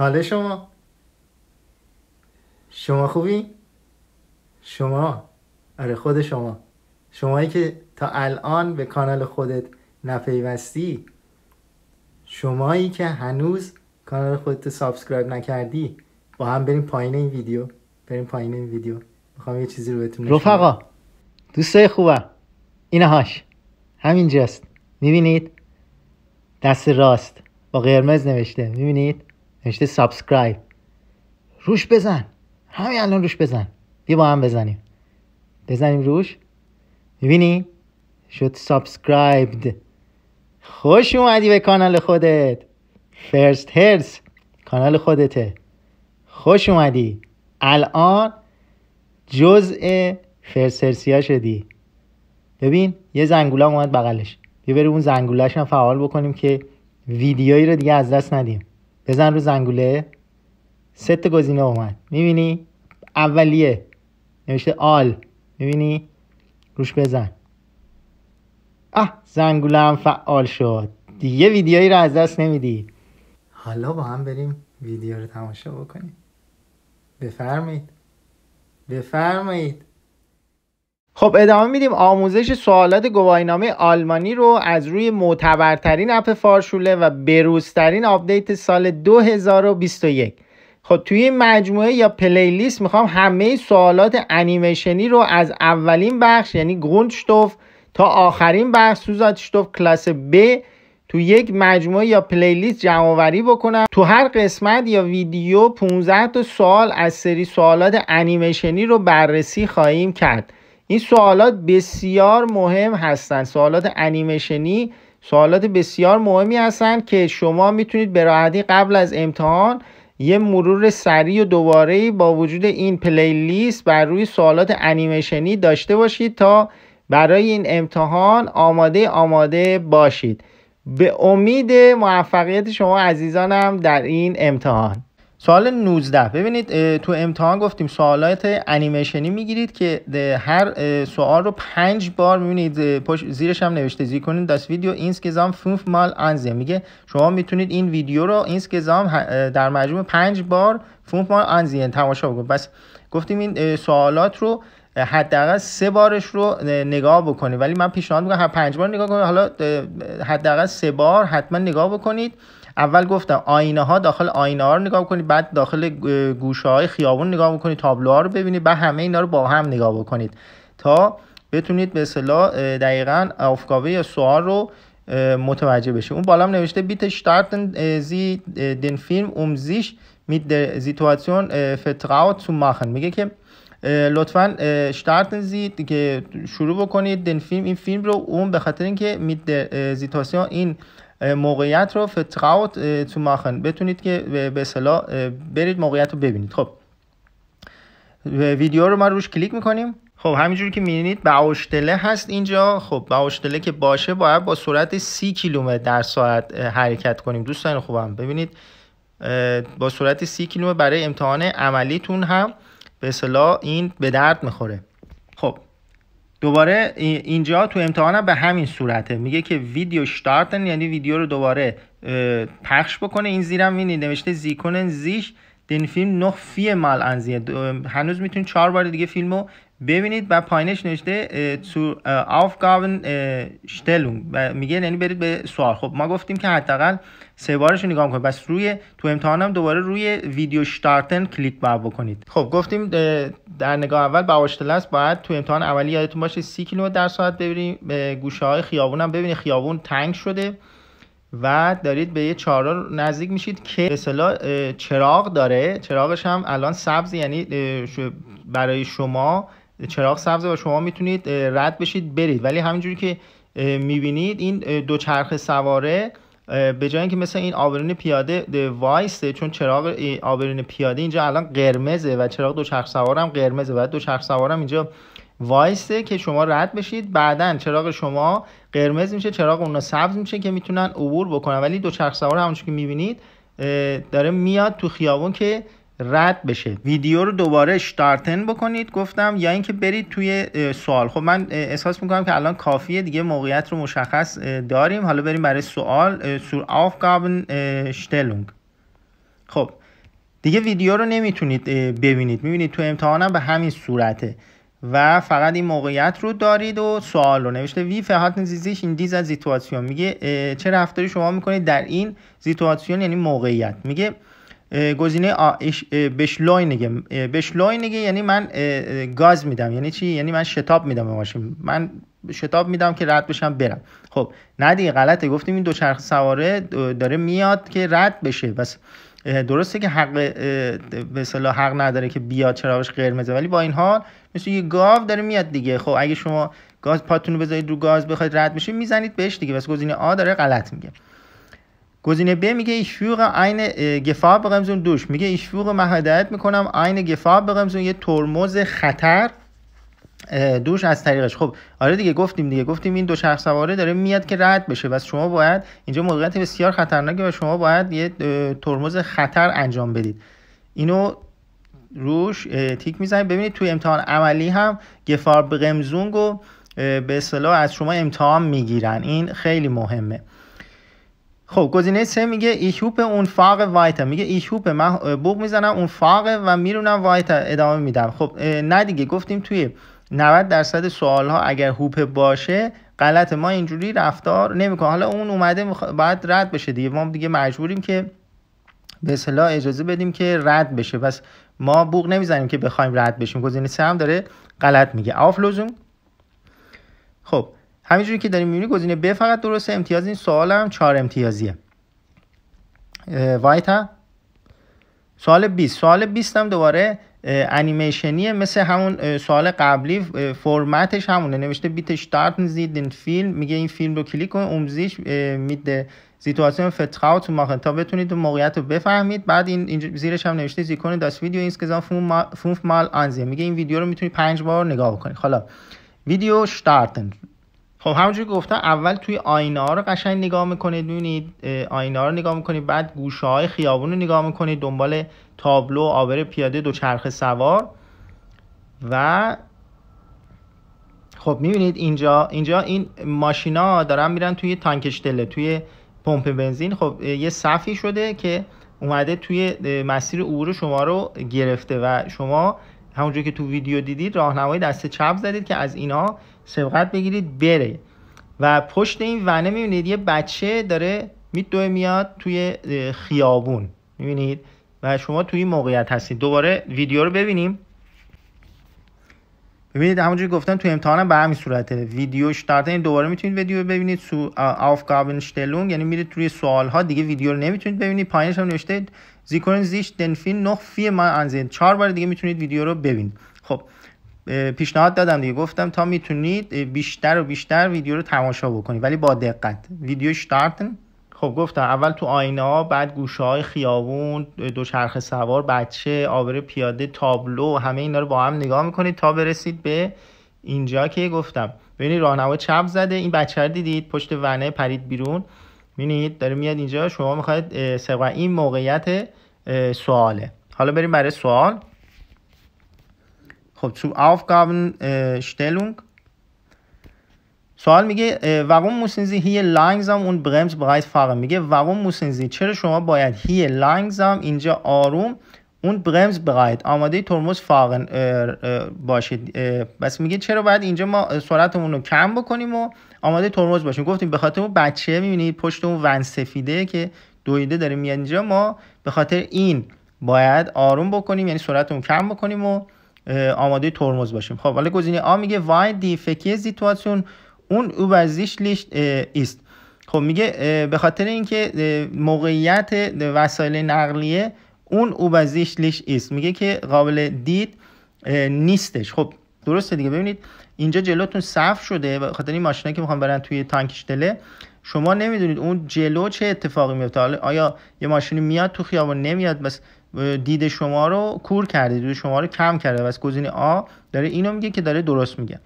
حال شما شما خوبی؟ شما آره خود شما شمایی که تا الان به کانال خودت نپیوستی شمایی که هنوز کانال خودت سابسکرایب نکردی با هم بریم پایین این ویدیو بریم پایین این ویدیو میخوام یه چیزی رو بهتون رفقا دوستای خوبه اینه هاش همینجاست میبینید دست راست با قرمز نوشته میبینید نوشته سابسکرایب روش بزن همین الان روش بزن بیا با هم بزنیم بزنیم روش میبینی شد سابسکرایبد خوش اومدی به کانال خودت فرست هرس کانال خودته خوش اومدی الان جزء ها شدی ببین یه زنگوله اومد بغلش بیا بریم اون زنگولهش هم فعال بکنیم که ویدیویی رو دیگه از دست ندیم بزن رو زنگوله ست گزینه اومد میبینی اولیه نوشته آل میبینی روش بزن آه زنگوله هم فعال شد دیگه ویدیویی رو از دست نمیدی حالا با هم بریم ویدیو رو تماشا بکنیم بفرمایید بفرمایید خب ادامه میدیم آموزش سوالات گواهینامه آلمانی رو از روی معتبرترین اپ فارشوله و بروزترین آپدیت سال 2021 خب توی این مجموعه یا پلیلیست میخوام همه سوالات انیمیشنی رو از اولین بخش یعنی گوندشتوف تا آخرین بخش سوزاتشتوف کلاس B تو یک مجموعه یا پلیلیست جمع آوری بکنم تو هر قسمت یا ویدیو 15 تا سوال از سری سوالات انیمیشنی رو بررسی خواهیم کرد این سوالات بسیار مهم هستند سوالات انیمیشنی سوالات بسیار مهمی هستند که شما میتونید به راحتی قبل از امتحان یه مرور سریع و دوباره با وجود این پلی لیست بر روی سوالات انیمیشنی داشته باشید تا برای این امتحان آماده آماده باشید به امید موفقیت شما عزیزانم در این امتحان سوال 19 ببینید تو امتحان گفتیم سوالات انیمیشنی میگیرید که هر سوال رو پنج بار میبینید پشت زیرش هم نوشته زی کنید داس ویدیو اینسکزام 5 مال آنزه میگه شما میتونید این ویدیو رو اینسکزام در مجموع پنج بار 5 مال آنزی یعنی تماشا بکنید بس گفتیم این سوالات رو حداقل سه بارش رو نگاه بکنید ولی من پیشنهاد میکنم هر پنج بار نگاه کنید حالا حداقل سه بار حتما نگاه بکنید اول گفتم آینه ها داخل آینه ها رو نگاه کنید بعد داخل گوشه های خیابون نگاه بکنید تابلوها رو ببینید بعد همه اینا رو با هم نگاه بکنید تا بتونید به اصطلاح دقیقا افکاوه یا سوال رو متوجه بشید اون هم نوشته بیت شتارتن زی دن فیلم اومزیش میت در زیتواتسیون فتراو تو ماخن میگه که لطفا شتارت نزید که شروع بکنید دن فیلم این فیلم رو اون به خاطر اینکه مید زیتاسیون این موقعیت رو فتراوت تو ماخن بتونید که به اصطلاح برید موقعیت رو ببینید خب ویدیو رو ما روش کلیک میکنیم خب همینجوری که میبینید باوشتله هست اینجا خب باوشتله که باشه باید با سرعت 30 کیلومتر در ساعت حرکت کنیم دوستان خوبم ببینید با سرعت 30 کیلومتر برای امتحان عملیتون هم به اصطلاح این به درد میخوره خب دوباره اینجا تو امتحان به همین صورته میگه که ویدیو شتارتن یعنی ویدیو رو دوباره پخش بکنه این زیرم می نوشته زی کنن زیش دین فیلم نخ فی مال انزیه هنوز میتونید چهار بار دیگه فیلمو ببینید و پایینش نوشته تو آفگاون شتلون و میگه یعنی برید به سوال خب ما گفتیم که حداقل سه بارش رو نگاه کنید بس روی تو امتحان هم دوباره روی ویدیو شتارتن کلیک بر بکنید خب گفتیم در نگاه اول با هست باید تو امتحان اولی یادتون باشه سی کیلومتر در ساعت ببینیم به گوشه های خیابون هم ببینید خیابون تنگ شده و دارید به یه چهار نزدیک میشید که به چراغ داره چراغش هم الان سبز یعنی برای شما چراغ سبز و شما میتونید رد بشید برید ولی همینجوری که میبینید این چرخ سواره به جای اینکه مثل این آبرین پیاده وایسته چون چراغ آبرین پیاده اینجا الان قرمزه و چراغ دو سوار هم قرمزه و دوچرخ هم اینجا وایسته که شما رد بشید بعدا چراغ شما قرمز میشه چراغ اونا سبز میشه که میتونن عبور بکنن ولی چرخ سواره همون که میبینید داره میاد تو خیابون که رد بشه ویدیو رو دوباره شتارتن بکنید گفتم یا اینکه برید توی سوال خب من احساس میکنم که الان کافیه دیگه موقعیت رو مشخص داریم حالا بریم برای سوال سور آفگابن شتلونگ خب دیگه ویدیو رو نمیتونید ببینید میبینید تو امتحانم به همین صورته و فقط این موقعیت رو دارید و سوال رو نوشته وی فهات نزیزیش این دیز از میگه چه رفتاری شما میکنید در این زیتواسیون یعنی موقعیت میگه گزینه بشلوی نگه یعنی من گاز میدم یعنی چی یعنی من شتاب میدم به ماشین من شتاب میدم که رد بشم برم خب نه دیگه غلطه گفتیم این دوچرخ سواره داره میاد که رد بشه بس درسته که حق به حق نداره که بیاد چراغش قرمزه ولی با این حال مثل یه گاو داره میاد دیگه خب اگه شما گاز پاتونو بذارید رو گاز بخواید رد بشه میزنید بهش دیگه بس گزینه آ داره غلط میگه گزینه ب میگه ich führe eine Gefahr برمزون دوش میگه ich führe میکنم عین گفار برمزون یه ترمز خطر دوش از طریقش خب آره دیگه گفتیم دیگه گفتیم این دو شخص سواره داره میاد که رد بشه و شما باید اینجا موقعیت بسیار خطرناکه و شما باید یه ترمز خطر انجام بدید اینو روش تیک میزنید ببینید توی امتحان عملی هم گفار بغمزونگ رو به اصطلاح از شما امتحان میگیرن این خیلی مهمه خب گزینه سه میگه ایشوپ اون فاق وایتا میگه ایشوپ من بوق میزنم اون فاق و میرونم وایتا ادامه میدم خب نه دیگه گفتیم توی 90 درصد سوال ها اگر هوپ باشه غلط ما اینجوری رفتار نمیکنه حالا اون اومده باید رد بشه دیگه ما دیگه مجبوریم که به اصطلاح اجازه بدیم که رد بشه پس ما بوق نمیزنیم که بخوایم رد بشیم گزینه سه هم داره غلط میگه آفلوزون خب همینجوری که داریم میبینی گزینه ب فقط درسته امتیاز این سوال هم چهار امتیازیه وایتا سوال 20 سوال 20 هم دوباره انیمیشنیه مثل همون سوال قبلی فرمتش همونه نوشته بیت استارت نزید این فیلم میگه این فیلم رو کلیک کن اومزیش میده سیتواسیون فتراوت تو ماخن تا بتونید موقعیت رو بفهمید بعد این زیرش هم نوشته زیکون داس ویدیو این سکزان فونف مال آنزیه میگه این ویدیو رو میتونید پنج بار نگاه کنید حالا ویدیو starten خب همونجوری گفتم اول توی آینه ها رو قشنگ نگاه میکنید میبینید آینه ها رو نگاه میکنید بعد گوشه های خیابون رو نگاه میکنید دنبال تابلو آبر پیاده چرخ سوار و خب میبینید اینجا اینجا این ماشینا دارن میرن توی تانکشتله توی پمپ بنزین خب یه صفی شده که اومده توی مسیر عبور شما رو گرفته و شما همونجور که تو ویدیو دیدید راهنمای دست چپ زدید که از اینا سبقت بگیرید بره و پشت این ونه میبینید یه بچه داره میدوه میاد توی خیابون میبینید و شما توی این موقعیت هستید دوباره ویدیو رو ببینیم ببینید همونجوری گفتن تو امتحانم به همین صورته ویدیو این یعنی دوباره میتونید ویدیو ببینید سو آف گابن یعنی میرید توی سوال ها دیگه ویدیو رو نمیتونید ببینید پایینش هم نوشته زیکورن زیش دنفین نخ فی ما انزین چهار بار دیگه میتونید ویدیو رو ببینید خب پیشنهاد دادم دیگه گفتم تا میتونید بیشتر و بیشتر ویدیو رو تماشا بکنید ولی با دقت ویدیو شتارتن خب گفتم اول تو آینه ها بعد گوشه های خیابون دوچرخه سوار بچه آبر پیاده تابلو همه اینا رو با هم نگاه میکنید تا برسید به اینجا که گفتم ببینید راهنما چپ زده این بچه رو دیدید پشت ونه پرید بیرون ببینید داره میاد اینجا شما میخواید این موقعیت سواله حالا بریم برای سوال خب zu شتلونگ سوال میگه warum müssen Sie hier langsam und bremsbereit fahren میگه warum müssen Sie چرا شما باید hier langsam اینجا آروم اون برمز برایت آماده ترمز فارن باشید بس میگه چرا باید اینجا ما سرعتمون رو کم بکنیم و آماده ترمز باشیم گفتیم به خاطر اون بچه میبینید پشت اون ون سفیده که دویده داره میاد اینجا ما به خاطر این باید آروم بکنیم یعنی سرعتمون کم بکنیم و آماده ترمز باشیم خب حالا گزینه آ میگه وای دی فکی اون او وزیش لیشت است خب میگه به خاطر اینکه موقعیت وسایل نقلیه اون اوبزیش لیش است میگه که قابل دید نیستش خب درسته دیگه ببینید اینجا جلوتون صف شده و خاطر این ماشینه که میخوان برن توی تانکش دله شما نمیدونید اون جلو چه اتفاقی میفته حالا آیا یه ماشینی میاد تو خیابون نمیاد بس دید شما رو کور کرده دید شما رو کم کرده واسه گزینه آ داره اینو میگه که داره درست میگه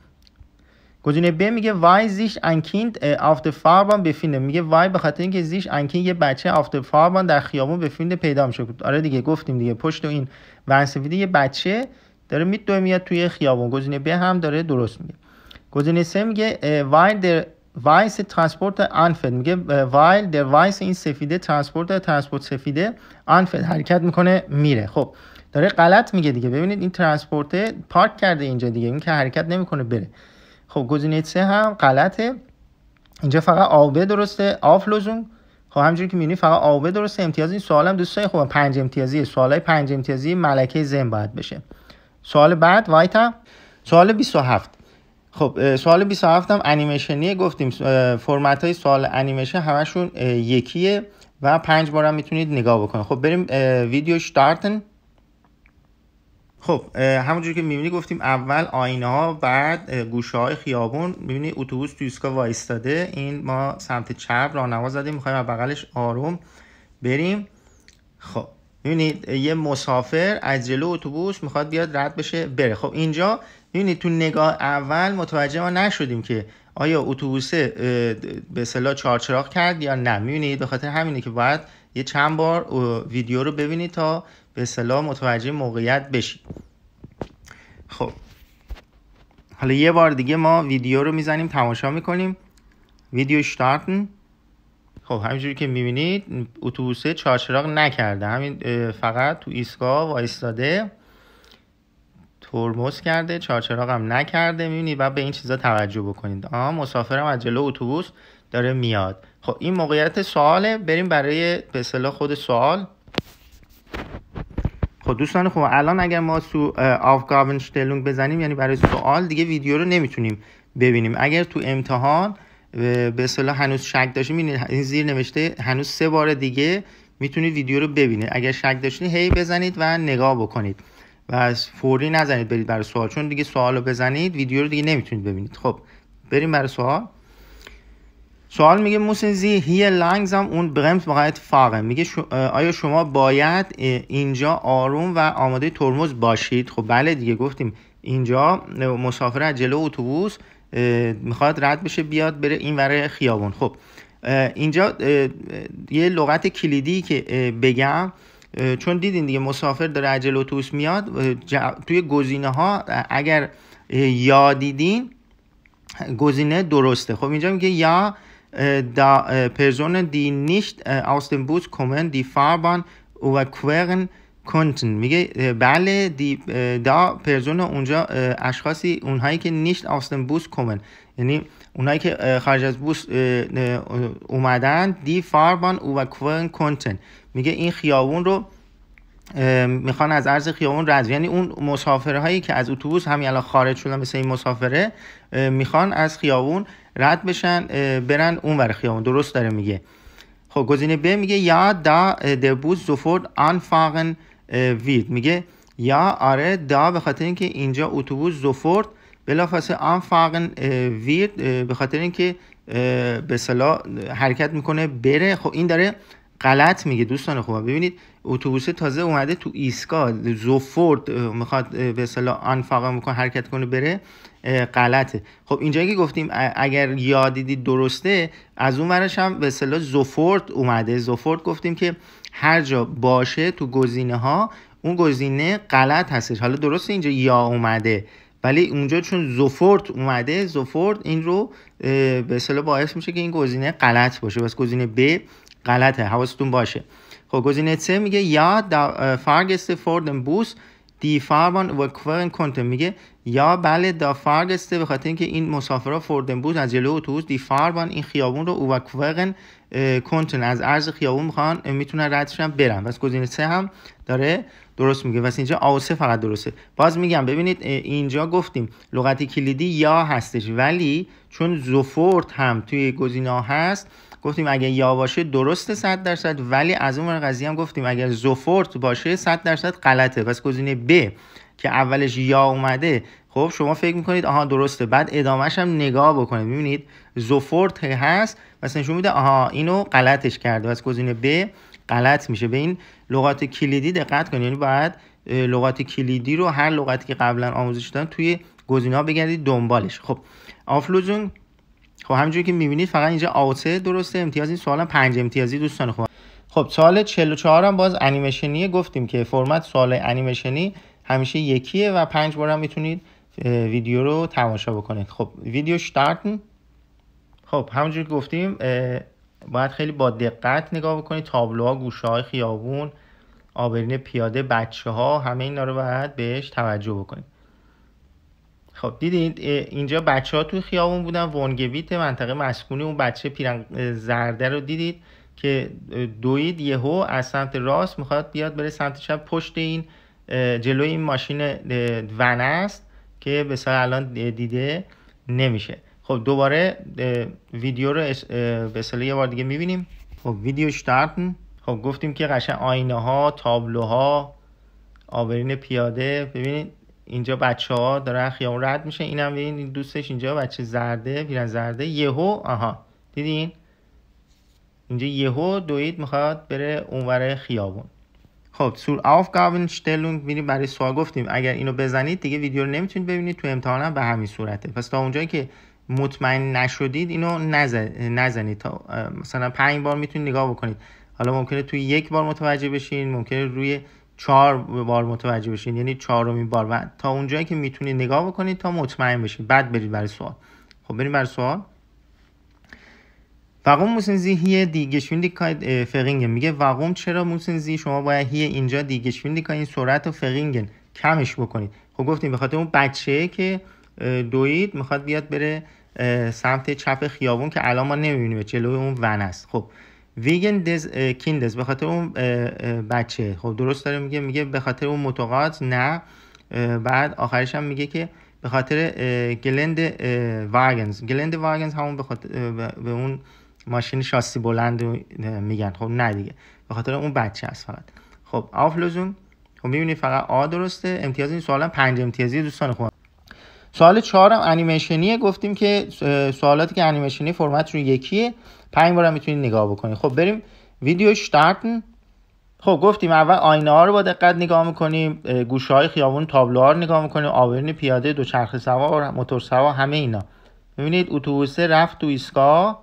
گزینه ب میگه وای زیش انکیند آفت فاربان بفینده میگه وای به خاطر اینکه زیش انکین یه بچه آفت فاربان در خیابون بفینده پیدا میشه آره دیگه گفتیم دیگه پشت این ورسفیده یه بچه داره میدوه میاد توی خیابون گزینه ب هم داره درست میگه گزینه سه میگه وای uh, در وایس ترانسپورت انفیلد میگه وایل در وایس این سفیده ترانسپورت ترانسپورت سفیده آنفل حرکت میکنه میره خب داره غلط میگه دیگه ببینید این ترانسپورت پارک کرده اینجا دیگه این که حرکت نمیکنه بره خب گزینه سه هم غلطه اینجا فقط آبه درسته آف لزوم خب همجوری که میبینی فقط آبه درسته امتیاز این سوالم دوستای خوبه پنج امتیازی سوالای پنج امتیازی ملکه زن بعد بشه سوال بعد وایت هم سوال 27 خب سوال 27 هم انیمیشنی گفتیم فرمت های سوال انیمیشن همشون یکیه و پنج بار هم میتونید نگاه بکنید خب بریم ویدیو شتارتن خب همونجور که میبینی گفتیم اول آینه ها بعد گوشه های خیابون میبینی اتوبوس توی اسکا وایستاده این ما سمت چپ راهنما زدیم میخوایم از بغلش آروم بریم خب میبینید یه مسافر از جلو اتوبوس میخواد بیاد رد بشه بره خب اینجا یعنی تو نگاه اول متوجه ما نشدیم که آیا اتوبوس به صلاح چارچراغ کرد یا نه میبینید به خاطر همینه که باید یه چند بار ویدیو رو ببینید تا به صلاح متوجه موقعیت بشید خب حالا یه بار دیگه ما ویدیو رو میزنیم تماشا میکنیم ویدیو شتارتن خب همینجوری که میبینید اتوبوس چارچراغ نکرده همین فقط تو ایستگاه وایستاده ترمز کرده چارچراغ هم نکرده میبینی و به این چیزا توجه بکنید آه مسافرم از جلو اتوبوس داره میاد خب این موقعیت سواله بریم برای به اصطلاح خود سوال خب دوستان خب الان اگر ما سو آفگابنشتلونگ بزنیم یعنی برای سوال دیگه ویدیو رو نمیتونیم ببینیم اگر تو امتحان به اصطلاح هنوز شک داشتیم این زیر نوشته هنوز سه بار دیگه میتونید ویدیو رو ببینید اگر شک داشتید هی بزنید و نگاه بکنید و از فوری نزنید برید برای سوال چون دیگه سوال رو بزنید ویدیو رو دیگه نمیتونید ببینید خب بریم برای سوال سوال میگه موسین زی هی هم اون برمز باید فاقه میگه آیا شما باید اینجا آروم و آماده ترمز باشید خب بله دیگه گفتیم اینجا مسافر از جلو اتوبوس میخواد رد بشه بیاد بره این ور خیابون خب اینجا یه لغت کلیدی که بگم چون دیدین دیگه مسافر داره عجل اتوبوس میاد توی گزینه ها اگر یا دیدین گزینه درسته خب اینجا میگه یا دا پرزون دی نیشت اوستن dem Bus دی فاربان کورن کنتن میگه بله دی دا پرزون اونجا اشخاصی اونهایی که نیشت از بوس کومن یعنی اونایی که خارج از بوس اومدن دی فاربان و کورن کنتن میگه این خیابون رو میخوان از عرض خیابون رد یعنی اون مسافره که از اتوبوس همین الان خارج شدن مثل این مسافره میخوان از خیابون رد بشن برن اون ور خیابون درست داره میگه خب گزینه ب میگه یا دا دبوس زفورد فاغن وید میگه یا آره دا به خاطر اینکه اینجا اتوبوس زفورد بلافاصله فاغن وید به خاطر اینکه به صلاح حرکت میکنه بره خب این داره غلط میگه دوستان خوبا ببینید اتوبوس تازه اومده تو ایسکا زوفورد میخواد به اصطلاح آنفاقا میکنه حرکت کنه بره غلطه خب اینجا که گفتیم اگر یادیدید درسته از اون ورش هم به اصطلاح زوفورد اومده زفورد گفتیم که هر جا باشه تو گزینه ها اون گزینه غلط هستش حالا درسته اینجا یا اومده ولی اونجا چون زوفورد اومده زفورد این رو به اصطلاح باعث میشه که این گزینه غلط باشه بس گزینه ب غلطه حواستون باشه خب گزینه سه میگه یا دا فرگست فوردن بوس دی فاربان و کورن کنته میگه یا بله دا فرگسته به خاطر اینکه این مسافرها فوردن بود از جلو اتوبوس دی فاربان این خیابون رو او و کنتن از عرض خیابون میخوان میتونن ردشن برن واسه گزینه سه هم داره درست میگه واسه اینجا آو فقط درسته باز میگم ببینید اینجا گفتیم لغت کلیدی یا هستش ولی چون زفورت هم توی گزینه هست گفتیم اگه یا باشه درسته 100 درصد ولی از اون قضیه هم گفتیم اگر زفورت باشه 100 درصد غلطه پس گزینه ب که اولش یا اومده خب شما فکر میکنید آها درسته بعد ادامهش هم نگاه بکنید میبینید زفورت هست مثلا نشون میده آها اینو غلطش کرده پس گزینه ب غلط میشه به این لغات کلیدی دقت کنید یعنی باید لغات کلیدی رو هر لغتی که قبلا آموزش دادن توی ها بگردید دنبالش خب آفلوزون خب همینجوری که میبینید فقط اینجا آوته درسته امتیاز این هم پنج امتیازی دوستان خوب خب سوال 44 هم باز انیمیشنیه گفتیم که فرمت سوال انیمیشنی همیشه یکیه و پنج بار هم میتونید ویدیو رو تماشا بکنید خب ویدیو شتارتن خب همونجوری که گفتیم باید خیلی با دقت نگاه بکنید تابلوها گوشه های خیابون آبرین پیاده بچه ها همه اینا رو باید بهش توجه بکنید خب دیدید اینجا بچه ها توی خیابون بودن ونگویت منطقه مسکونی اون بچه پیرن زرده رو دیدید که دوید یهو از سمت راست میخواد بیاد بره سمت چپ پشت این جلوی این ماشین ون است که به الان دیده نمیشه خب دوباره ویدیو رو به یه بار دیگه میبینیم خب ویدیو شتارتن خب گفتیم که قشن آینه ها تابلوها آبرین پیاده ببینید اینجا بچه ها داره خیابون رد میشه اینم ببین دوستش اینجا بچه زرده پیرن زرده یهو آها دیدین اینجا یهو دوید میخواد بره اونور خیابون خب سور گاون شتلون میریم برای سوال گفتیم اگر اینو بزنید دیگه ویدیو رو نمیتونید ببینید تو امتحان هم به همین صورته پس تا اونجایی که مطمئن نشدید اینو نزنید تا مثلا پنج بار میتونید نگاه بکنید حالا ممکنه توی یک بار متوجه بشین ممکنه روی چهار بار متوجه بشین یعنی چهارمین بار و تا اونجایی که میتونید نگاه بکنید تا مطمئن بشین بعد برید برای سوال خب بریم برای سوال وقوم زی هیه دیگشویندی که فقینگن میگه وقوم چرا زی شما باید هیه اینجا دیگشویندی که این سرعت و فقینگن کمش بکنید خب گفتیم به خاطر اون بچه که دوید میخواد بیاد بره سمت چپ خیابون که الان ما نمیبینیم جلوی اون ون است خب ویگن دز کیندز به خاطر اون بچه خب درست داره میگه میگه به خاطر اون متقاض نه بعد آخرش هم میگه که به خاطر گلند واگنز گلند واگنز همون به, اون ماشین شاسی بلند میگن خب نه دیگه به خاطر اون بچه است فقط خب آفلوزون خب میبینی فقط آ درسته امتیاز این سوالا پنج امتیازی دوستان خوب سوال چهارم انیمیشنیه گفتیم که سوالاتی که انیمیشنی رو یکیه پنج بارم میتونید نگاه بکنید خب بریم ویدیو شتارتن خب گفتیم اول آینه ها رو با دقت نگاه میکنیم گوشه های خیابون ها رو نگاه میکنیم آورین پیاده دوچرخه سوار موتور سوار همه اینا میبینید اتوبوس رفت تو ایستگاه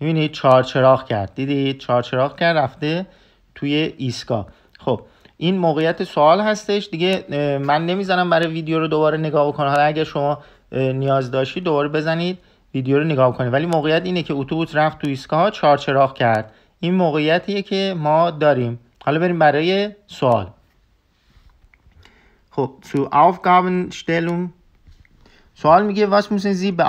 میبینید چارچراغ کرد دیدید چارچراغ کرد رفته توی ایستگاه خب این موقعیت سوال هستش دیگه من نمیزنم برای ویدیو رو دوباره نگاه بکنم حالا اگر شما نیاز داشتید دوباره بزنید ویدیو رو نگاه کنید ولی موقعیت اینه که اتوبوس رفت تو ایستگاه چارچراغ کرد این موقعیتیه که ما داریم حالا بریم برای سوال خب zu Aufgabenstellung سوال میگه موسن زی به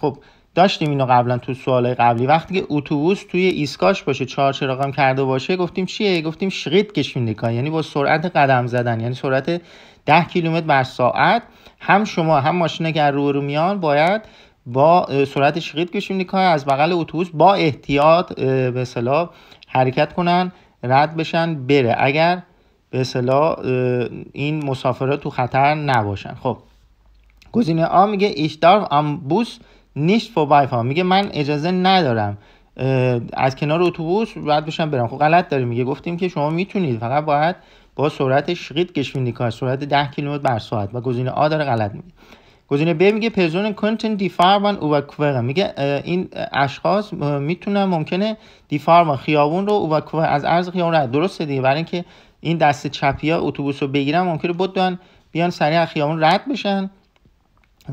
خب داشتیم اینو قبلا تو سوال قبلی وقتی که اتوبوس توی ایسکاش باشه چهار چراغم کرده باشه گفتیم چیه گفتیم شقید کشوندگان یعنی با سرعت قدم زدن یعنی سرعت 10 کیلومتر بر ساعت هم شما هم ماشینه که رو رو میان باید با سرعت شقید کشوندگان از بغل اتوبوس با احتیاط به حرکت کنن رد بشن بره اگر به اصطلاح این مسافرها تو خطر نباشن خب گزینه آ میگه ایشدار آمبوس فا vorbei fahren میگه من اجازه ندارم از کنار اتوبوس رد بشم برم خب غلط داره میگه گفتیم که شما میتونید فقط باید با سرعت شقید گشوینی کار سرعت 10 کیلومتر بر ساعت و گزینه آ داره غلط میگه گزینه ب میگه پرزون کنتن او اوواکوره میگه این اشخاص میتونن ممکنه دیفاربان خیابون رو اوواکوره از عرض خیابون رد درسته دیگه برای اینکه این دست چپیا اتوبوس رو بگیرن ممکنه بدن بیان سریع خیابون رد بشن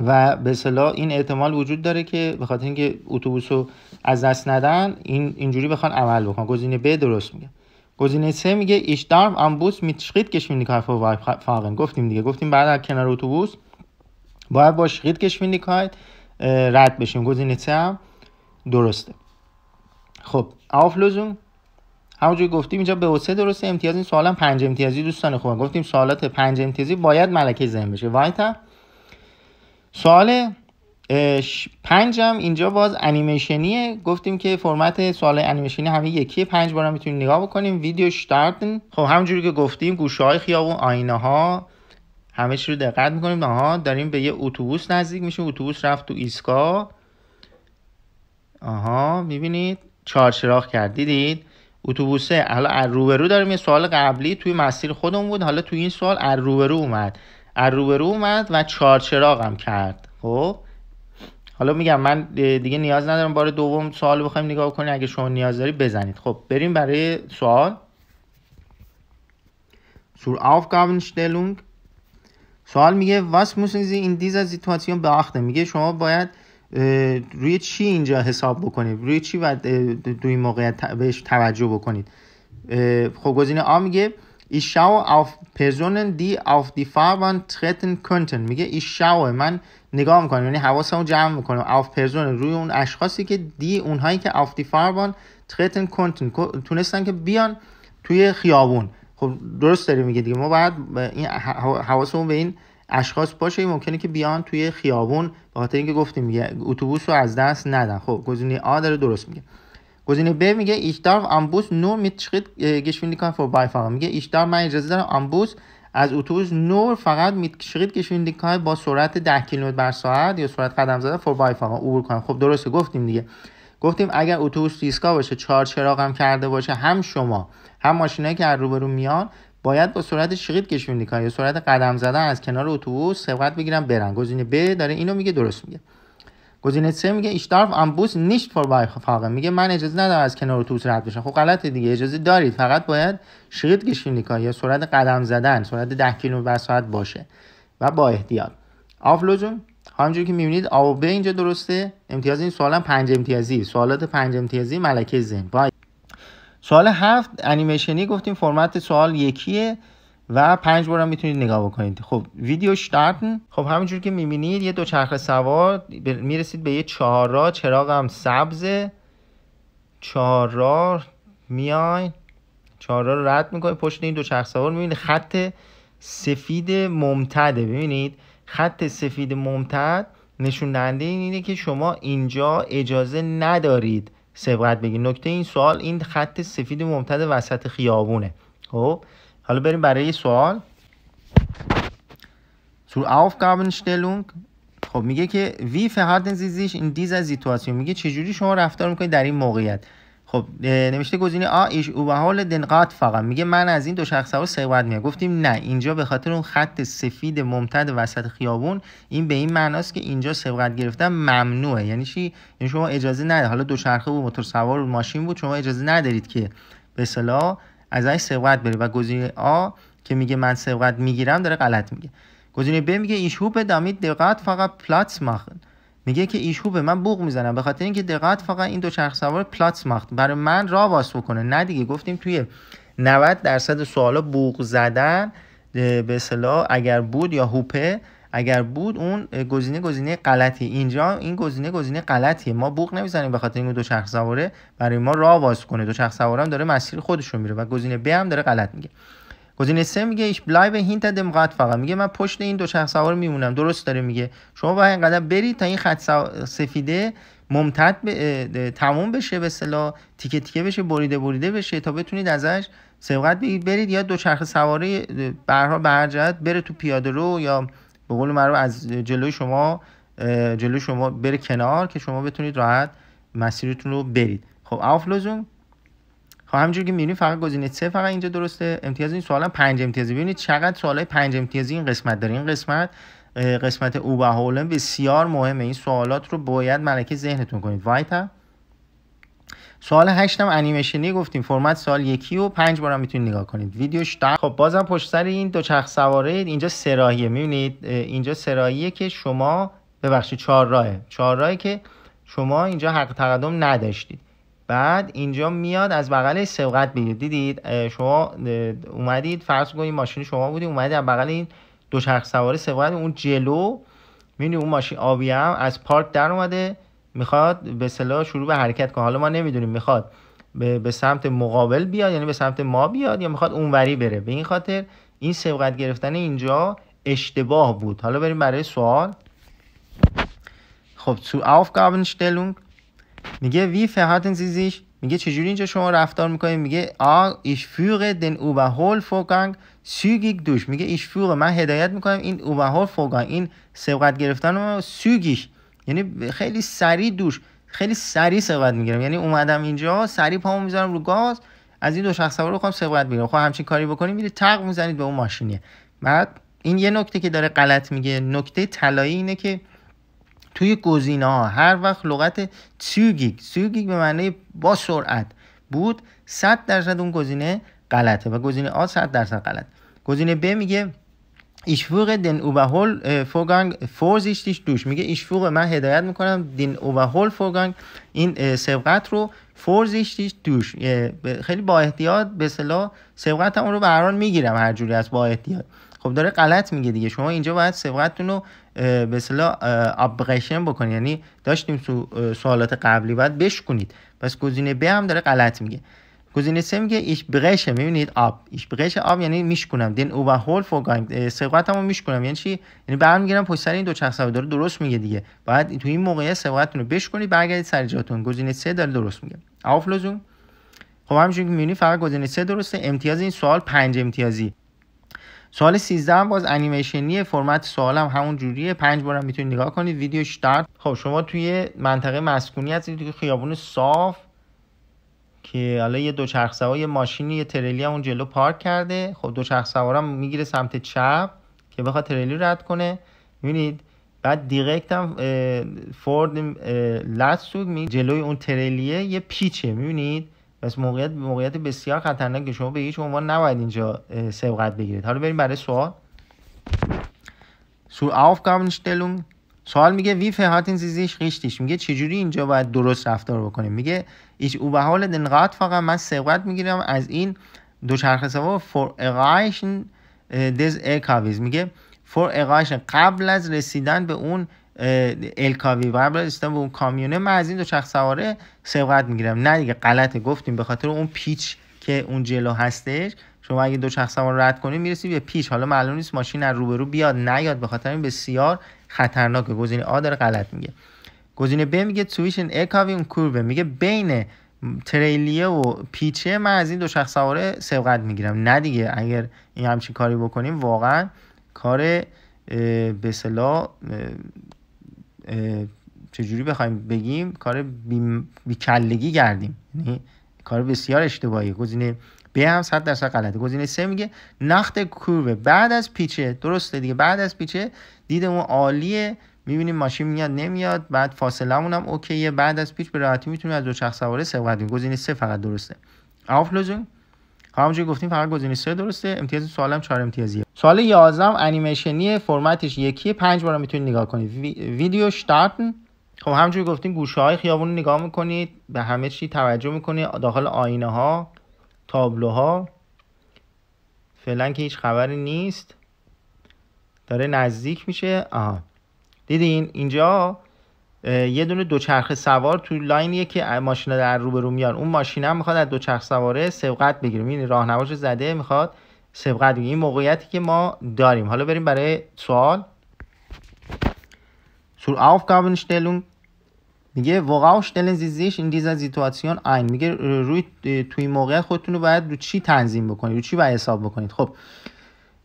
و به صلاح این احتمال وجود داره که به خاطر اینکه اتوبوس رو از دست ندن این اینجوری بخوان عمل بکنن گزینه ب درست میگه گزینه سه میگه ایش دارم ام بوس میت کشمینی کار فاقن گفتیم دیگه گفتیم بعد از کنار اتوبوس باید با شرید کشمینی کار رد بشیم گزینه سه هم درسته خب آفلوزون همونجوری گفتیم اینجا به اوسه درسته امتیاز این هم پنج امتیازی دوستان خوبه گفتیم سوالات پنج امتیازی باید ملکه ذهن بشه وایت سوال پنجم اینجا باز انیمیشنیه گفتیم که فرمت سوال انیمیشنی همه یکی پنج بارم میتونیم نگاه بکنیم ویدیو شتارتن خب همونجوری که گفتیم گوشه های خیابون آینه ها همه چی رو دقت میکنیم آها داریم به یه اتوبوس نزدیک میشیم اتوبوس رفت تو ایسکا آها میبینید چراغ کرد دیدید اتوبوسه حالا از روبرو داریم یه سوال قبلی توی مسیر خودمون بود حالا توی این سوال از روبرو اومد از رو اومد و هم کرد خب حالا میگم من دیگه نیاز ندارم بار دوم سوال بخوایم نگاه کنیم اگه شما نیاز داری بزنید خب بریم برای سوال zur Aufgabenstellung سوال میگه واس müssen این in dieser سیتواسیون میگه شما باید روی چی اینجا حساب بکنید روی چی باید دو این موقعیت بهش توجه بکنید خب گزینه آ میگه ich schaue auf Personen, die auf die Fahrbahn treten könnten میگه ich schaue من نگاه میکنم یعنی حواسمو جمع میکنم auf Personen روی اون اشخاصی که دی اونهایی که auf die Fahrbahn treten könnten تونستن که بیان توی خیابون خب درست داری میگه دیگه ما باید این حواسمون به این اشخاص باشه ممکنه که بیان توی خیابون به خاطر اینکه گفتیم میگه اتوبوس رو از دست ندن خب گزینه آ داره درست میگه گزینه ب میگه ایشدار امبوس نور میتشقید فور فور فقط میگه ایشدار من اجازه دارم امبوس از اتوبوس نور فقط میتشقید های با سرعت 10 کیلومتر بر ساعت یا سرعت قدم زده فور فقط عبور کنم خب درسته گفتیم دیگه گفتیم اگر اتوبوس ریسکا باشه چهار چراغ هم کرده باشه هم شما هم ماشینایی که از روبرو میان باید با سرعت شقید کشوندی یا سرعت قدم زدن از کنار اتوبوس سبقت بگیرن برن گزینه ب داره اینو میگه درست میگه گزینه سه میگه ایشدارف امبوس نیست فور میگه من اجازه ندارم از کنار توس رد بشم خب غلط دیگه اجازه دارید فقط باید شرط geschwindigkeit یا سرعت قدم زدن سرعت 10 کیلومتر بر ساعت باشه و با احتیاط آفلو جون همونجوری که میبینید آو و اینجا درسته امتیاز این سالم 5 امتیازی سوالات 5 امتیازی ملکه زن بای. سوال هفت انیمیشنی گفتیم فرمت سوال یکیه و پنج هم میتونید نگاه بکنید خب ویدیو شتارتن خب همینجور که میبینید یه دوچرخه سوار میرسید به یه چهار راه چراغ هم سبز چهار راه میاین چهار راه رد میکنید پشت این دوچرخه سوار میبینید خط سفید ممتده ببینید خط سفید ممتد نشون دهنده این اینه که شما اینجا اجازه ندارید سبقت بگیرید نکته این سوال این خط سفید ممتد وسط خیابونه خب حالا بریم برای یه سوال zur Aufgabenstellung خب میگه که وی verhalten زیزیش این دیز از Situation میگه چجوری شما رفتار میکنید در این موقعیت خب نمیشه گزینه آ ایش او به حال دنقات فقط میگه من از این دو شخص سوار سقوط میگه گفتیم نه اینجا به خاطر اون خط سفید ممتد وسط خیابون این به این معناست که اینجا سبقت گرفتن ممنوعه یعنی چی یعنی شما اجازه ندارید حالا دوچرخه بود موتور سوار و ماشین بود شما اجازه ندارید که به ازش سبقت بره و گزینه آ که میگه من سبقت میگیرم داره غلط میگه گزینه ب میگه ایشوب دامید دقت فقط پلاتس ماخن میگه که ایشوبه من بوغ میزنم به خاطر اینکه دقت فقط این دو چرخ سوار پلاتس ماخت برای من را باز بکنه نه دیگه گفتیم توی 90 درصد سوالا بوق زدن به اصطلاح اگر بود یا هوپه اگر بود اون گزینه گزینه غلطی اینجا این گزینه گزینه غلطیه ما بوق نمیزنیم به خاطر اینکه دو شخص سواره برای ما راه باز کنه دو شخص هم داره مسیر خودش رو میره و گزینه ب هم داره غلط میگه گزینه سه میگه ایش بلایب هینت قد فقط میگه من پشت این دو شخص سوار میمونم درست داره میگه شما باید اینقدر برید تا این خط سفیده ممتد به تموم بشه به اصطلاح تیکه تیکه بشه بریده بریده بشه تا بتونید ازش سبقت بگیرید برید یا دو چرخ سواره برها هر بره تو پیاده رو یا به قول رو از جلوی شما جلوی شما بره کنار که شما بتونید راحت مسیرتون رو برید خب اوف لزوم خب همینجوری که میبینید فقط گزینه سه فقط اینجا درسته امتیاز این سوالا 5 امتیازی ببینید چقدر سوالای 5 امتیازی این قسمت داره این قسمت قسمت او هولن بسیار مهمه این سوالات رو باید ملکه ذهنتون کنید وایت سوال هشتم انیمیشنی گفتیم فرمت سوال یکی و پنج بارم میتونید نگاه کنید ویدیوش در خب بازم پشت سر این دو چرخ سواره اینجا سراهیه میبینید اینجا سراهیه که شما ببخشید چهار راهه چهار راهه که شما اینجا حق تقدم نداشتید بعد اینجا میاد از بغل سبقت بگیر دیدید شما اومدید فرض کنید ماشین شما بودی اومدید از بغل این دو چرخ سواره سبقت اون جلو میبینید اون ماشین آبی هم از پارک در اومده میخواد به صلاح شروع به حرکت کنه حالا ما نمیدونیم میخواد به, به سمت مقابل بیاد یعنی به سمت ما بیاد یا میخواد اونوری بره به این خاطر این سبقت گرفتن اینجا اشتباه بود حالا بریم برای سوال خب تو Aufgabenstellung میگه وی فهاتن زیزیش میگه چجوری اینجا شما رفتار میکنیم میگه آ ایش فیوغ دن هول فوگانگ سیگیگ دوش میگه ایش فیوغ من هدایت میکنم این هول فوگانگ این سبقت گرفتن رو سیگیش یعنی خیلی سریع دوش خیلی سریع سبقت میگیرم یعنی اومدم اینجا سری پامو میذارم رو گاز از این دو شخص سوار رو خواهم سبقت میگیرم خب همچین کاری بکنیم میری تق میزنید به اون ماشینیه بعد این یه نکته که داره غلط میگه نکته طلایی اینه که توی گزینه ها هر وقت لغت تیوگیگ گیگ به معنی با سرعت بود 100 درصد اون گزینه غلطه و گزینه آ 100 درصد غلط گزینه ب میگه ich führe den Überhol Vorgang vorsichtig durch میگه ich من هدایت میکنم den Überhol Vorgang این سبقت رو فورزیشتیش دوش خیلی با احتیاط به اصطلاح رو بران میگیرم هر جوری از با احتیاط خب داره غلط میگه دیگه شما اینجا باید سبقتتون رو به اصطلاح بکنید یعنی داشتیم تو سوالات قبلی باید بشکنید پس گزینه ب هم داره غلط میگه گزینه سه میگه ایش بغشه میبینید آب ایش بغشه آب یعنی میشکنم دین او و هول فوگایم سبقتمو میشکنم یعنی چی یعنی برمیگردم پشت سر این دو چرخ سوار داره درست میگه دیگه باید تو این موقعیت سبقتون رو بشکنید برگردید سر جاتون گزینه سه داره درست میگه آف لزوم خب همینجوری که میبینید فقط گزینه سه درسته امتیاز این سوال 5 امتیازی سوال 13 هم باز انیمیشنی فرمت سوال هم همون جوریه پنج بارم میتونید نگاه کنید ویدیو شتارت خب شما توی منطقه مسکونی هستید توی خیابون صاف که حالا یه دو سوار یه ماشینی یه ترلی اون جلو پارک کرده خب دو چرخ هم میگیره سمت چپ که بخواد ترلی رد کنه میبینید بعد دیرکت هم فورد لستوگ می جلوی اون ترلیه یه پیچه میبینید بس موقعیت موقعیت بسیار خطرناکه شما به هیچ عنوان نباید اینجا سبقت بگیرید حالا بریم برای سوال سو Aufgabenstellung سوال میگه وی فهاتین زیزیش ریشتیش میگه چجوری اینجا باید درست رفتار بکنیم میگه ایش او به حال دنقات فقط من ثروت میگیرم از این دوچرخه سوار فور اقایشن دز الکاویز میگه فور اقایشن قبل از رسیدن به اون الکاوی قبل از رسیدن به اون کامیونه من از این دوچرخه سواره ثروت میگیرم نه دیگه غلطه گفتیم به خاطر اون پیچ که اون جلو هستش شما اگه شخص سواره رد کنی میرسی به پیچ حالا معلوم نیست ماشین از روبرو بیاد نیاد به خاطر این بسیار خطرناکه گزینه آ داره غلط میگه گزینه ب میگه تویشن اکاویم کوربه میگه بین تریلیه و پیچه من از این دو شخص سواره سبقت میگیرم نه دیگه اگر این همچین کاری بکنیم واقعا کار به صلاح چجوری بخوایم بگیم کار بیکلگی بی کردیم یعنی کار بسیار اشتباهی گزینه B هم 100 درصد غلطه گزینه سه میگه نخت کورو بعد از پیچه درسته دیگه بعد از پیچه دیدمون عالیه میبینیم ماشین میاد نمیاد بعد فاصلهمون هم اوکیه بعد از پیچ به راحتی میتونیم از دو شخص سواره سقوط گزینه سه فقط درسته آفلوزون همونجوری گفتیم فقط گزینه سه درسته امتیاز سوالم چهار امتیازیه سوال 11 انیمیشنی فرمتش یکی پنج بار میتونید نگاه کنید ویدیو شتارتن خب همونجوری گفتیم گوشه های خیابون رو نگاه میکنید به همه چی توجه میکنید داخل آینه ها تابلوها فعلا که هیچ خبری نیست داره نزدیک میشه آها دیدین اینجا یه دونه دوچرخه سوار تو لاینیه که ماشینا در روبرو میان اون ماشینا میخواد از دوچرخه سواره سبقت بگیره این راهنماش زده میخواد سبقت بگیره این موقعیتی که ما داریم حالا بریم برای سوال Zur Aufgabenstellung میگه واقعا دل زیزیش این دیزا سیتواسیون این میگه روی توی موقعیت خودتون رو باید رو چی تنظیم بکنید رو چی باید حساب بکنید خب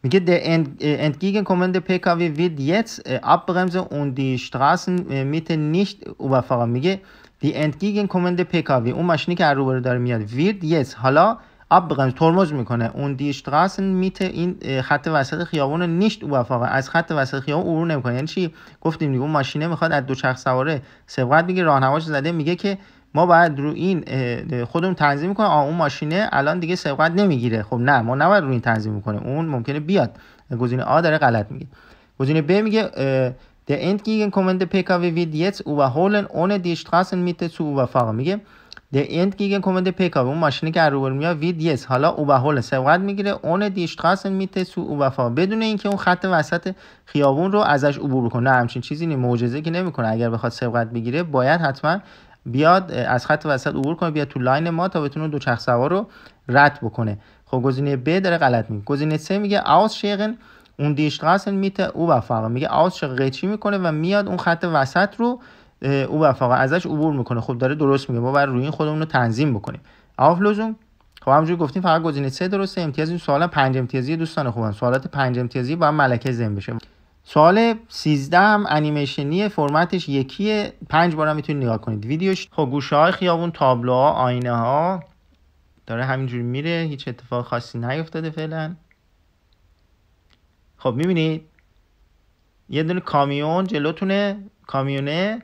میگه der وی PKW wird jetzt و دی die میته uh, nicht überfahren میگه دی پی entgegenkommende PKW اون ماشینی که از روبرو داره میاد wird jetzt حالا abbremst ترمز میکنه اون دی میت میته این خط وسط خیابون نیست او از خط وسط خیابون عبور نمیکنه یعنی چی گفتیم دیگه اون ماشینه میخواد از دو چرخ سواره سبقت میگه راهنماش زده میگه که ما باید رو این خودمون تنظیم میکنه اون ماشینه الان دیگه سبقت نمیگیره خب نه ما نباید رو این تنظیم میکنه اون ممکنه بیاد گزینه آ داره غلط میگه گزینه ب میگه der entgegenkommende PKW wird jetzt überholen ohne die Straßenmitte zu überfahren میگه The end gegen کمد پیکاپ اون ماشینی که روبرو میاد وید یس حالا حول سبقت میگیره اون دیشتراس میته سو وفا بدون اینکه اون خط وسط خیابون رو ازش عبور کنه همچین چیزی نه معجزه که نمیکنه اگر بخواد سبقت بگیره باید حتما بیاد از خط وسط عبور کنه بیاد تو لاین ما تا بتونه دو چرخ سوار رو رد بکنه خب گزینه ب داره غلط میگه گزینه سه میگه آس شیغن اون دیشتراس میته وفا میگه اوس قیچی میکنه و میاد اون خط وسط رو او فقط ازش عبور میکنه خب داره درست میگه ما باید روی این خودمون رو تنظیم بکنیم آف لزوم خب همونجوری گفتیم فقط گزینه سه درسته امتیاز این سوال پنج امتیازی دوستان خوبم سوالات پنج امتیازی با هم ملکه زن بشه سوال 13 هم انیمیشنی فرمتش یکیه پنج هم میتونید نگاه کنید ویدیوش خب گوشه های خیابون تابلوها آینه ها داره همینجوری میره هیچ اتفاق خاصی نیفتاده فعلا خب میبینید یه دونه کامیون جلوتونه کامیونه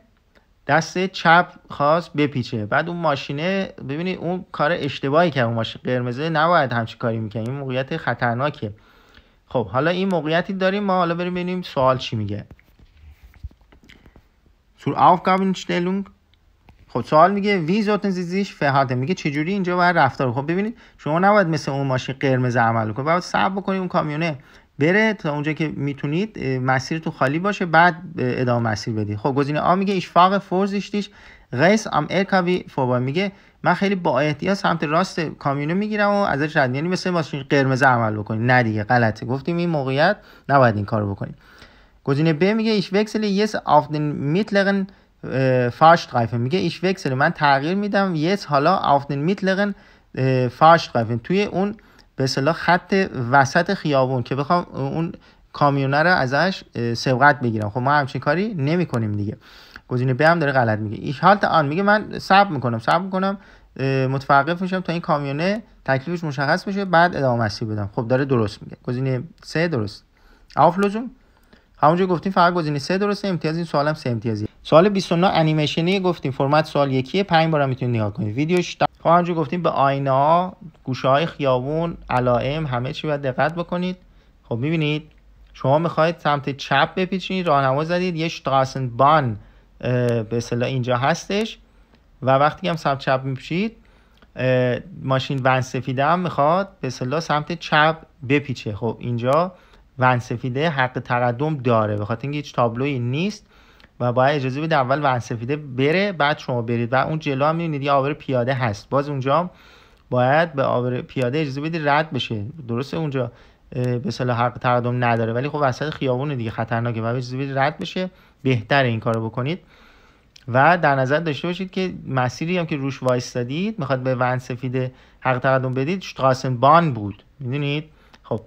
دست چپ خواست بپیچه بعد اون ماشینه ببینید اون کار اشتباهی کرد اون ماشین قرمزه نباید همچی کاری میکنه این موقعیت خطرناکه خب حالا این موقعیتی داریم ما حالا بریم ببینیم سوال چی میگه zur Aufgabenstellung خب سوال میگه وی زوتن زیزیش فهاته میگه چجوری اینجا باید رفتار خب ببینید شما نباید مثل اون ماشین قرمز عمل کنید باید صبر بکنید اون کامیونه بره تا اونجا که میتونید مسیر تو خالی باشه بعد ادامه مسیر بدی خب گزینه آ میگه اشفاق فورزشتیش غیس ام ارکاوی فوبا میگه من خیلی با احتیاط سمت راست کامیونو میگیرم و ازش رد یعنی مثل ماشین قرمز عمل بکنید نه دیگه غلطه گفتیم این موقعیت نباید این کارو بکنید گزینه ب میگه ایش وکسل یس آف دن میتلگن فاشت میگه ایش وکسل من تغییر میدم یس حالا اف دن فاش توی اون به اصطلاح خط وسط خیابون که بخوام اون کامیونه رو ازش سبقت بگیرم خب ما همچین کاری نمی کنیم دیگه گزینه به هم داره غلط میگه ایشالت حالت آن میگه من صبر میکنم صبر میکنم متوقف میشم تا این کامیونه تکلیفش مشخص بشه بعد ادامه مسیر بدم خب داره درست میگه گزینه سه درست آف لزوم همونجا گفتیم فقط گزینه سه درسته امتیاز این سوالم سه امتیازی سوال 29 انیمیشنی گفتیم فرمت سوال یکیه 5 بارم میتونید نگاه کنید ویدیوش خب همجور گفتیم به آینه ها گوشه های خیابون علائم همه چی باید دقت بکنید خب میبینید شما میخواید سمت چپ بپیچید راهنما زدید یه شتراسن بان به اصطلاح اینجا هستش و وقتی هم سمت چپ میپیچید ماشین ون سفیده هم میخواد به اصطلاح سمت چپ بپیچه خب اینجا ون سفیده حق تقدم داره بخاطر اینکه هیچ تابلوی نیست و باید اجازه بده اول ونسفیده بره بعد شما برید و اون جلو هم میبینید یه آبر پیاده هست باز اونجا باید به آبر پیاده اجازه بدید رد بشه درسته اونجا به صلاح حق تقدم نداره ولی خب وسط خیابون دیگه خطرناکه و اجازه بدید رد بشه بهتر این کارو بکنید و در نظر داشته باشید که مسیری هم که روش دادید میخواد به ون سفید حق تقدم بدید شتراسن بان بود میدونید خب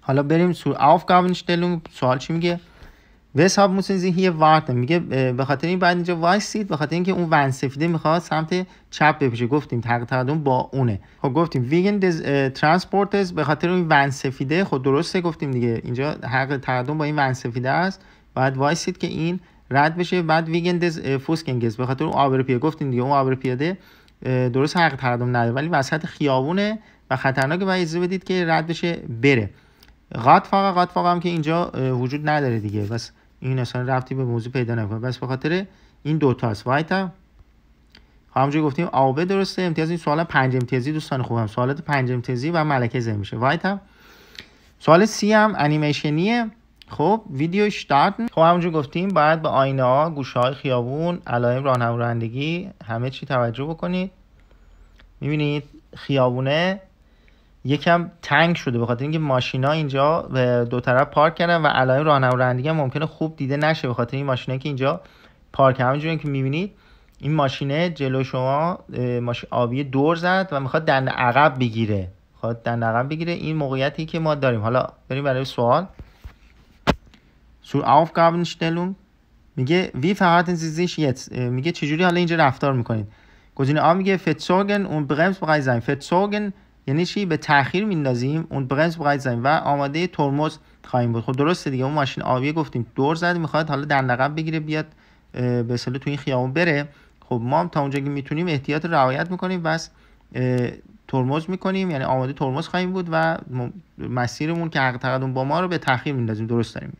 حالا بریم آف سوال چی میگه و ساب موسین زیهی وارد میگه به خاطر این بعد اینجا وایسید به خاطر اینکه اون ون سفیده میخواد سمت چپ بپیشه گفتیم تقدم با اونه خب گفتیم ویگن دز ترانسپورتز به خاطر اون ون سفیده خب درسته گفتیم دیگه اینجا حق تقدم با این ون سفیده است بعد وایسید که این رد بشه بعد ویگن دز فوسکنگز به خاطر اون آبر پیاده گفتیم دیگه اون آبر پیاده درست حق تقدم نداره ولی وسط خیابونه و خطرناکه و اجازه بدید که رد بشه بره قاطفاقه قاطفاقه هم که اینجا وجود نداره دیگه بس این اصلا رفتی به موضوع پیدا نکنه. بس به خاطر این دو تاست وایت هم گفتیم آبه درسته امتیاز این سوال پنج امتیازی دوستان خوبم سوالات پنج امتیازی و ملکه زمین میشه وایت هم سوال سی هم انیمیشنیه خب ویدیو شتارت خب همونجور گفتیم باید به آینه ها گوشه های خیابون علائم راهنمایی رانندگی همه چی توجه بکنید میبینید خیابونه یکم تنگ شده بخاطر اینکه ماشینا اینجا دو طرف پارک کردن و علائم راهنما رانندگی ممکنه خوب دیده نشه بخاطر این ماشینایی که اینجا پارک همینجوری که میبینید این ماشینه جلو شما ماشین آبی دور زد و میخواد دند عقب بگیره میخواد دند عقب بگیره این موقعیتی که ما داریم حالا بریم برای سوال آفگابن Aufgabenstellung میگه وی verhalten sie میگه چجوری حالا اینجا رفتار میکنید گزینه آ میگه اون برمس bremsbereit sein verzogen یعنی چی به تاخیر میندازیم اون برنس باید زنیم و آماده ترمز خواهیم بود خب درسته دیگه اون ماشین آبیه گفتیم دور زد میخواد حالا در نقب بگیره بیاد به تو این خیابون بره خب ما هم تا اونجا که میتونیم احتیاط رعایت میکنیم بس ترمز میکنیم یعنی آماده ترمز خواهیم بود و مسیرمون که حق تقدم با ما رو به تاخیر میندازیم درست داریم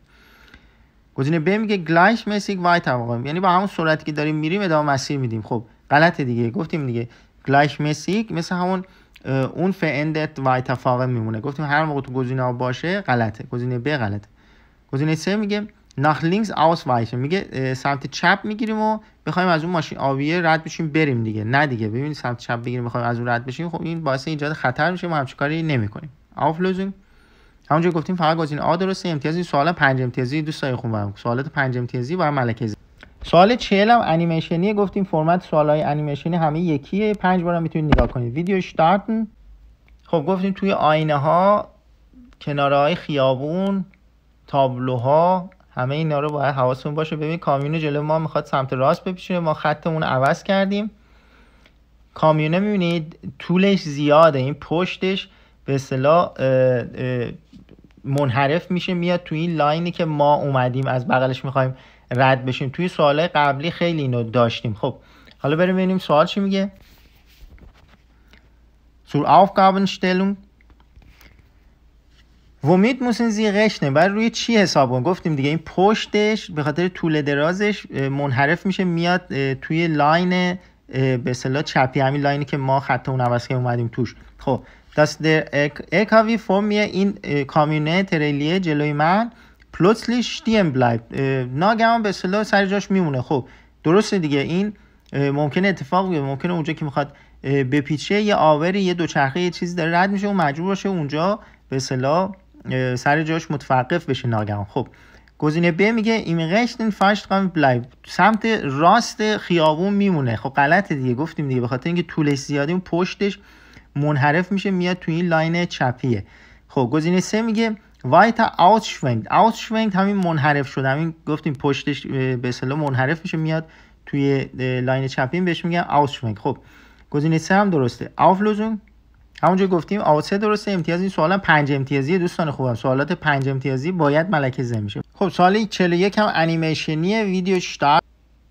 گزینه ب میگه گلایش مسیک وای تواقم یعنی با همون سرعتی که داریم میریم ادامه مسیر میدیم خب غلطه دیگه گفتیم دیگه گلایش مسیک مثل همون اون فعندت وای تفاقه میمونه گفتیم هر موقع تو گزینه ها باشه غلطه گزینه ب غلطه گزینه سه میگه ناخ لینکس آوس وایشه میگه سمت چپ میگیریم و بخوایم از اون ماشین آویه رد بشیم بریم دیگه نه دیگه ببینید سمت چپ بگیریم بخوایم از اون رد بشیم خب این باعث ایجاد خطر میشه ما همچین کاری نمیکنیم آف لوزینگ همونجوری گفتیم فقط گزینه آ درسته امتیازی سوال پنج امتیازی دوستای خوبم سوالات پنج امتیازی و ملکه سوال چهل هم انیمیشنیه گفتیم فرمت سوال های انیمیشنی همه یکیه پنج هم میتونید نگاه کنید ویدیو شتارتن خب گفتیم توی آینه ها کناره های خیابون تابلوها همه اینا رو باید حواستون باشه ببین کامیون جلو ما میخواد سمت راست بپیشونه ما خطمون عوض کردیم کامیونه میبینید طولش زیاده این پشتش به اصطلاح منحرف میشه میاد توی این لاینی که ما اومدیم از بغلش میخوایم رد بشیم توی سوالای قبلی خیلی اینو داشتیم خب حالا بریم ببینیم سوال چی میگه آف Aufgabenstellung ومید موسین زی قشنه برای روی چی حساب کن گفتیم دیگه این پشتش به خاطر طول درازش منحرف میشه میاد توی لاین به اصطلاح چپی همین لاینی که ما خط اون عوض که اومدیم توش خب دست در اکاوی فرم این کامیونه تریلیه جلوی من پلوتلیش دیم بلایب ناگهان به اصطلاح سر جاش میمونه خب درسته دیگه این ممکنه اتفاق بیفته ممکنه اونجا که میخواد بپیچه یه آوری یه دوچرخه یه چیزی داره رد میشه و مجبور باشه اونجا به اصطلاح سر جاش متوقف بشه ناگهان خب گزینه ب میگه این قشتین فاشت قام بلایب سمت راست خیابون میمونه خب غلطه دیگه گفتیم دیگه بخاطر اینکه طولش زیاده اون پشتش منحرف میشه میاد تو این لاین چپیه خب گزینه سه میگه وایت آوتشونگ شوینگ همین منحرف شد همین گفتیم پشتش به اصطلاح منحرف میشه میاد توی لاین چپین بهش میگن شوینگ خب گزینه سه هم درسته آفلوزون همونجا گفتیم آوتسه درسته امتیاز این سوالا پنج امتیازی دوستان خوبم سوالات پنج امتیازی باید ملکه زن میشه خب سوال 41 هم انیمیشنی ویدیو شتار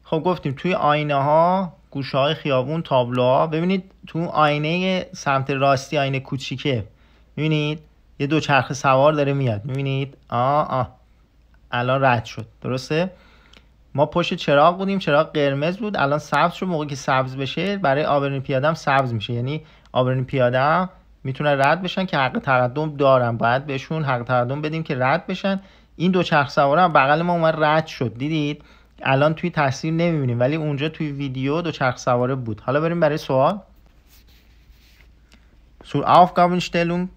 خب گفتیم توی آینه ها گوشه های خیابون تابلوها ببینید تو آینه سمت راستی آینه کوچیکه ببینید یه چرخ سوار داره میاد میبینید آه آ الان رد شد درسته ما پشت چراغ بودیم چراغ قرمز بود الان سبز شد موقعی که سبز بشه برای آبرین پیاده هم سبز میشه یعنی آبرین پیاده میتونه رد بشن که حق تقدم دارن باید بهشون حق تقدم بدیم که رد بشن این دو چرخ سواره هم بغل ما اومد رد شد دیدید الان توی تصویر نمیبینیم ولی اونجا توی ویدیو دو چرخ سواره بود حالا بریم برای سوال سور Aufgabenstellung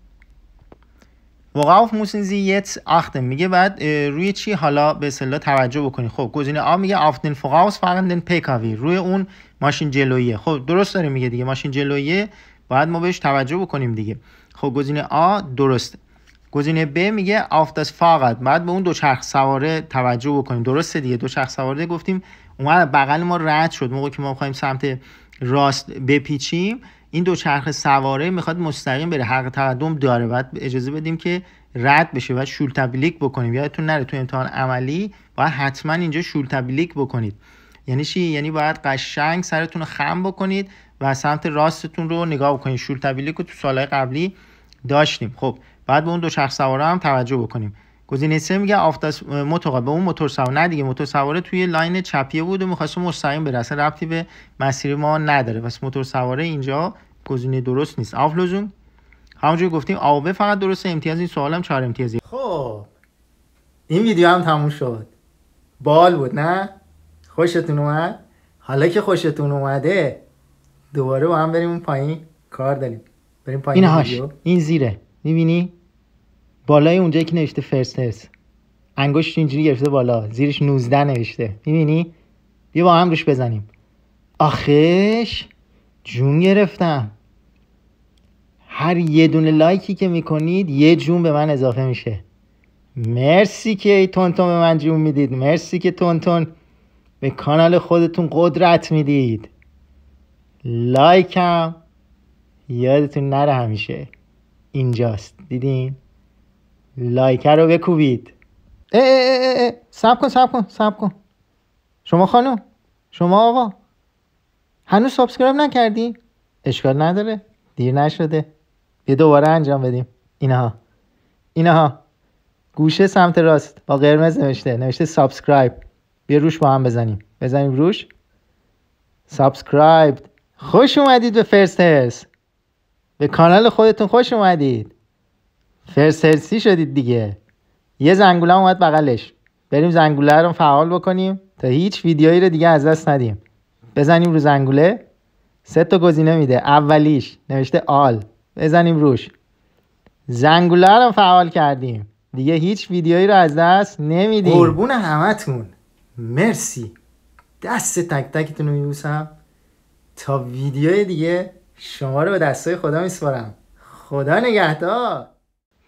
وقاف یت اختم میگه بعد روی چی حالا به اصطلاح توجه بکنی خب گزینه آ میگه آفتن فوقاوس فرندن پیکاوی روی اون ماشین جلویه خب درست داره میگه دیگه ماشین جلویه باید ما بهش توجه بکنیم دیگه خب گزینه آ درسته گزینه ب میگه آفت از فقط بعد به اون دو چرخ سواره توجه بکنیم درسته دیگه دو چرخ سواره گفتیم اومد بغل ما رد شد موقعی که ما میخوایم سمت راست بپیچیم این چرخ سواره میخواد مستقیم بره حق تقدم داره باید اجازه بدیم که رد بشه و شول تبلیک بکنیم یادتون نره تو امتحان عملی باید حتما اینجا شول تبلیک بکنید یعنی چی یعنی باید قشنگ سرتون رو خم بکنید و سمت راستتون رو نگاه بکنید شول تبلیک رو تو سالهای قبلی داشتیم خب بعد به اون دو چرخ سواره هم توجه بکنیم گزینه سه میگه آفتاس موتور به اون موتور سوار نه دیگه موتور سواره توی لاین چپیه بود و میخواست مستقیم برسه. ربطی به مسیر ما نداره پس موتور سواره اینجا گزینه درست نیست آفلوزون همونجوری گفتیم آوه فقط درسته امتیاز این سوالم چهار امتیازی خب این ویدیو هم تموم شد بال بود نه خوشتون اومد حالا که خوشتون اومده دوباره با هم بریم اون پایین کار داریم بریم پایین این این زیره میبینی بالای اونجا که نوشته فرست هست انگشت اینجوری گرفته بالا زیرش 19 نوشته میبینی بیا با هم روش بزنیم آخش جون گرفتم هر یه دونه لایکی که میکنید یه جون به من اضافه میشه مرسی که تونتون به من جون میدید مرسی که تونتون به کانال خودتون قدرت میدید لایکم یادتون نره همیشه اینجاست دیدین لایکه رو بکوبید اه اه اه سب کن سب کن سب کن شما خانم شما آقا هنوز سابسکرایب نکردی؟ اشکال نداره دیر نشده یه دوباره انجام بدیم اینها اینها گوشه سمت راست با قرمز نوشته نوشته سابسکرایب بیا روش با هم بزنیم بزنیم روش سابسکرایب خوش اومدید به فرست به کانال خودتون خوش اومدید فرسرسی شدید دیگه یه زنگوله اومد بغلش بریم زنگوله رو فعال بکنیم تا هیچ ویدیویی رو دیگه از دست ندیم بزنیم رو زنگوله سه تا گزینه میده اولیش نوشته آل بزنیم روش زنگوله رو فعال کردیم دیگه هیچ ویدیویی رو از دست نمیدیم قربون همتون مرسی دست تک تکتون رو میبوسم تا ویدیوی دیگه شما رو به دستای خدا میسپارم خدا نگهدار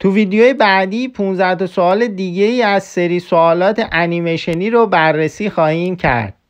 تو ویدیوی بعدی 15 سوال دیگه ای از سری سوالات انیمیشنی رو بررسی خواهیم کرد.